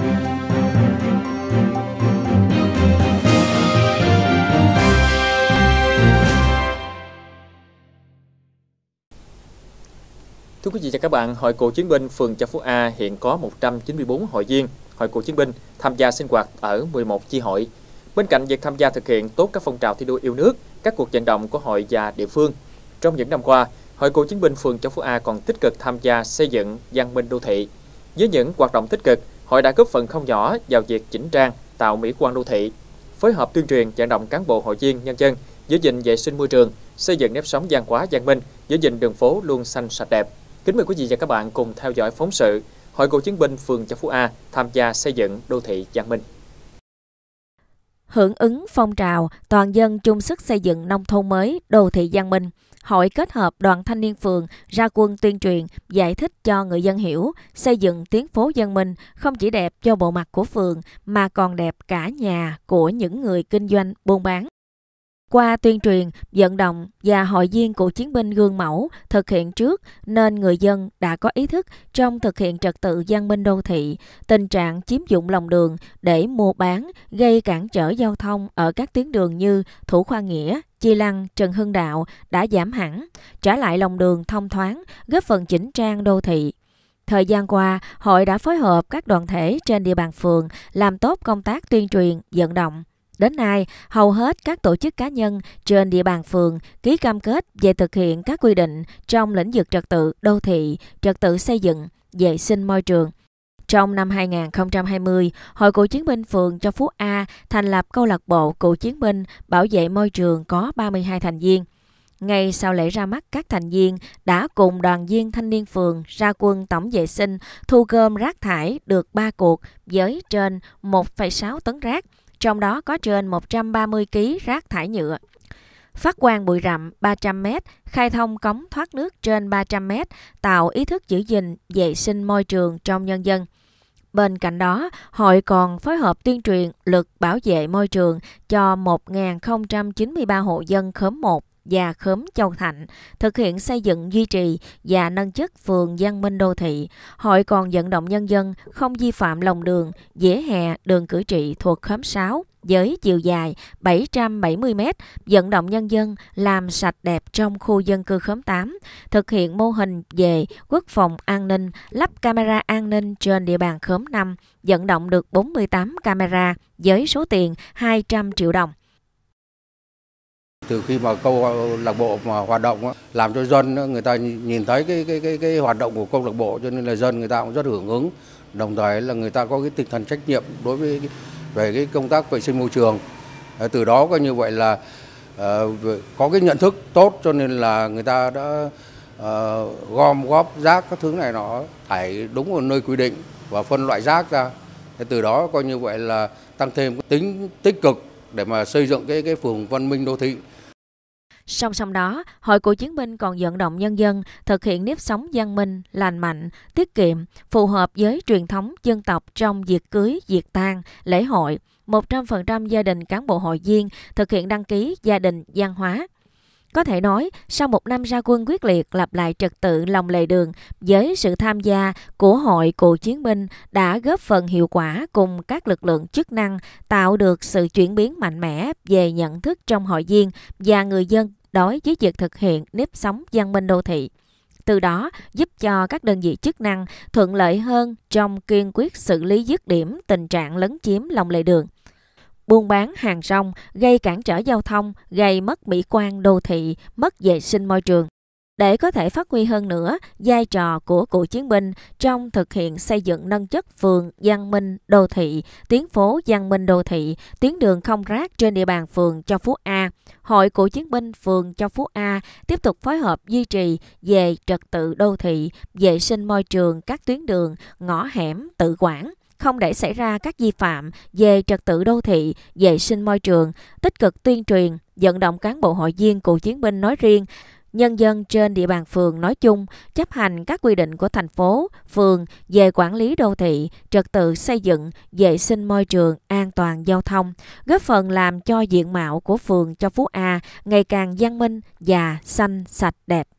Thưa quý vị và các bạn, Hội Cựu Chiến binh phường Châu Phú A hiện có 194 hội viên, Hội Cựu Chiến binh tham gia sinh hoạt ở 11 chi hội. Bên cạnh việc tham gia thực hiện tốt các phong trào thi đua yêu nước, các cuộc vận động của hội và địa phương, trong những năm qua, Hội Cựu Chiến binh phường Châu Phú A còn tích cực tham gia xây dựng văn minh đô thị. Với những hoạt động tích cực, hội đã góp phần không nhỏ vào việc chỉnh trang, tạo mỹ quan đô thị, phối hợp tuyên truyền vận động cán bộ hội viên nhân dân giữ gìn vệ sinh môi trường, xây dựng nếp sống văn hóa văn minh, giữ gìn đường phố luôn xanh sạch đẹp. Kính mời quý vị và các bạn cùng theo dõi phóng sự Hội cựu chiến binh phường Châu Phú A tham gia xây dựng đô thị văn minh. Hưởng ứng phong trào toàn dân chung sức xây dựng nông thôn mới, đô thị văn minh – hội kết hợp đoàn thanh niên phường ra quân tuyên truyền, giải thích cho người dân hiểu, xây dựng tuyến phố dân minh không chỉ đẹp cho bộ mặt của phường mà còn đẹp cả nhà của những người kinh doanh buôn bán. Qua tuyên truyền, vận động và hội viên của chiến binh gương mẫu thực hiện trước nên người dân đã có ý thức trong thực hiện trật tự văn minh đô thị, tình trạng chiếm dụng lòng đường để mua bán gây cản trở giao thông ở các tuyến đường như Thủ Khoa Nghĩa, Chi Lăng, Trần Hưng Đạo đã giảm hẳn, trả lại lòng đường thông thoáng, góp phần chỉnh trang đô thị. Thời gian qua, hội đã phối hợp các đoàn thể trên địa bàn phường làm tốt công tác tuyên truyền, vận động. Đến nay, hầu hết các tổ chức cá nhân trên địa bàn phường ký cam kết về thực hiện các quy định trong lĩnh vực trật tự đô thị, trật tự xây dựng, vệ sinh môi trường, trong năm 2020, Hội Cựu Chiến binh phường Châu Phú A thành lập câu lạc bộ Cựu Chiến binh bảo vệ môi trường có 32 thành viên. Ngay sau lễ ra mắt, các thành viên đã cùng đoàn viên thanh niên phường ra quân tổng vệ sinh, thu gom rác thải được 3 cuộc với trên 1,6 tấn rác, trong đó có trên 130 kg rác thải nhựa phát quang bụi rậm 300m, khai thông cống thoát nước trên 300m, tạo ý thức giữ gìn vệ sinh môi trường trong nhân dân. Bên cạnh đó, hội còn phối hợp tuyên truyền luật bảo vệ môi trường cho 1.093 hộ dân khóm 1 và khóm Châu Thạnh, thực hiện xây dựng, duy trì và nâng chất phường văn minh đô thị. Hội còn vận động nhân dân không vi phạm lòng đường, dễ hè, đường cử trị thuộc khóm 6 với chiều dài 770 m, vận động nhân dân làm sạch đẹp trong khu dân cư khóm 8, thực hiện mô hình về quốc phòng an ninh, lắp camera an ninh trên địa bàn khóm 5, vận động được 48 camera với số tiền 200 triệu đồng. Từ khi mà câu lạc bộ mà hoạt động làm cho dân người ta nhìn thấy cái cái cái cái hoạt động của câu lạc bộ cho nên là dân người ta cũng rất hưởng ứng. Đồng thời là người ta có cái tinh thần trách nhiệm đối với về cái công tác vệ sinh môi trường. Ờ, từ đó coi như vậy là ờ, có cái nhận thức tốt cho nên là người ta đã ờ, gom góp rác các thứ này nó thải đúng vào nơi quy định và phân loại rác ra. Từ đó coi như vậy là tăng thêm tính tích cực để mà xây dựng cái cái phường văn minh đô thị. Song song đó, Hội Cựu Chiến binh còn vận động nhân dân thực hiện nếp sống văn minh, lành mạnh, tiết kiệm, phù hợp với truyền thống dân tộc trong việc cưới, việc tang, lễ hội. 100% gia đình cán bộ hội viên thực hiện đăng ký gia đình văn hóa. Có thể nói, sau một năm ra quân quyết liệt lập lại trật tự lòng lề đường, với sự tham gia của hội cựu chiến binh đã góp phần hiệu quả cùng các lực lượng chức năng tạo được sự chuyển biến mạnh mẽ về nhận thức trong hội viên và người dân đối với việc thực hiện nếp sống văn minh đô thị từ đó giúp cho các đơn vị chức năng thuận lợi hơn trong kiên quyết xử lý dứt điểm tình trạng lấn chiếm lòng lề đường buôn bán hàng rong gây cản trở giao thông, gây mất mỹ quan đô thị, mất vệ sinh môi trường. Để có thể phát huy hơn nữa vai trò của cựu chiến binh trong thực hiện xây dựng nâng chất phường văn minh đô thị, tuyến phố văn minh đô thị, tuyến đường không rác trên địa bàn phường Châu Phú A, Hội cựu chiến binh phường Châu Phú A tiếp tục phối hợp duy trì về trật tự đô thị, vệ sinh môi trường các tuyến đường, ngõ hẻm tự quản, không để xảy ra các vi phạm về trật tự đô thị, vệ sinh môi trường, tích cực tuyên truyền, vận động cán bộ hội viên cựu chiến binh nói riêng, nhân dân trên địa bàn phường nói chung chấp hành các quy định của thành phố, phường về quản lý đô thị, trật tự xây dựng, vệ sinh môi trường, an toàn giao thông, góp phần làm cho diện mạo của phường Cho Phú A ngày càng văn minh và xanh sạch đẹp.